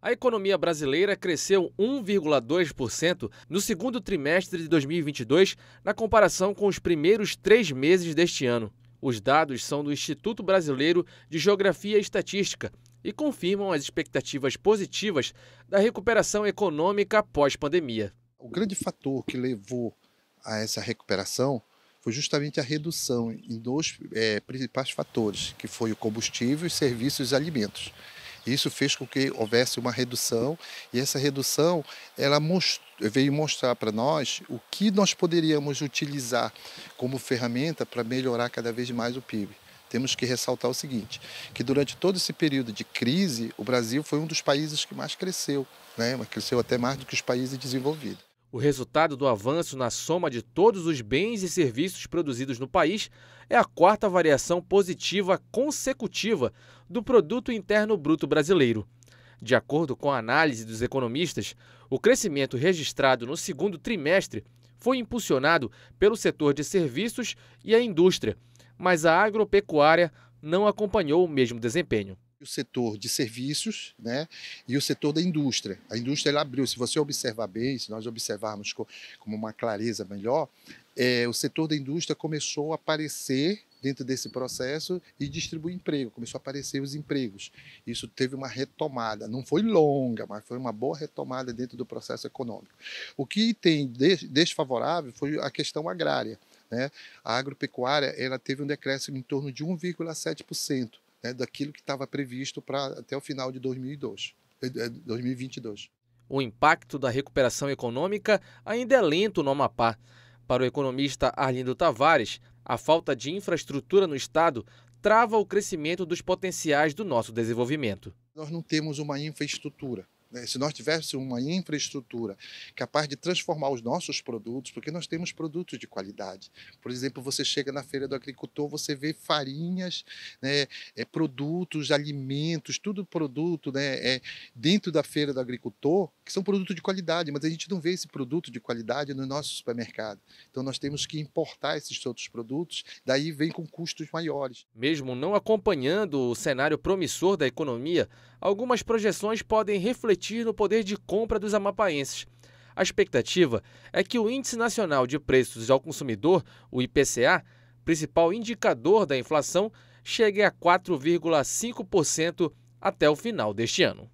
A economia brasileira cresceu 1,2% no segundo trimestre de 2022, na comparação com os primeiros três meses deste ano. Os dados são do Instituto Brasileiro de Geografia e Estatística e confirmam as expectativas positivas da recuperação econômica pós-pandemia. O grande fator que levou a essa recuperação foi justamente a redução em dois é, principais fatores, que foi o combustível, serviços e alimentos. Isso fez com que houvesse uma redução e essa redução ela most... veio mostrar para nós o que nós poderíamos utilizar como ferramenta para melhorar cada vez mais o PIB. Temos que ressaltar o seguinte, que durante todo esse período de crise, o Brasil foi um dos países que mais cresceu, né? cresceu até mais do que os países desenvolvidos. O resultado do avanço na soma de todos os bens e serviços produzidos no país é a quarta variação positiva consecutiva do Produto Interno Bruto Brasileiro. De acordo com a análise dos economistas, o crescimento registrado no segundo trimestre foi impulsionado pelo setor de serviços e a indústria, mas a agropecuária não acompanhou o mesmo desempenho o setor de serviços né, e o setor da indústria. A indústria ela abriu, se você observar bem, se nós observarmos com, com uma clareza melhor, é, o setor da indústria começou a aparecer dentro desse processo e distribuir emprego, começou a aparecer os empregos. Isso teve uma retomada, não foi longa, mas foi uma boa retomada dentro do processo econômico. O que tem desfavorável foi a questão agrária. Né? A agropecuária ela teve um decréscimo em torno de 1,7% né, daquilo que estava previsto para até o final de 2002, 2022. Eh, eh, o impacto da recuperação econômica ainda é lento no Amapá. Para o economista Arlindo Tavares, a falta de infraestrutura no estado trava o crescimento dos potenciais do nosso desenvolvimento. Nós não temos uma infraestrutura né, se nós tivéssemos uma infraestrutura capaz de transformar os nossos produtos, porque nós temos produtos de qualidade. Por exemplo, você chega na feira do agricultor, você vê farinhas, né, é, produtos, alimentos, tudo produto né, é, dentro da feira do agricultor, que são produtos de qualidade, mas a gente não vê esse produto de qualidade no nosso supermercado. Então nós temos que importar esses outros produtos, daí vem com custos maiores. Mesmo não acompanhando o cenário promissor da economia, algumas projeções podem refletir no poder de compra dos amapaenses. A expectativa é que o Índice Nacional de Preços ao Consumidor, o IPCA, principal indicador da inflação, chegue a 4,5% até o final deste ano.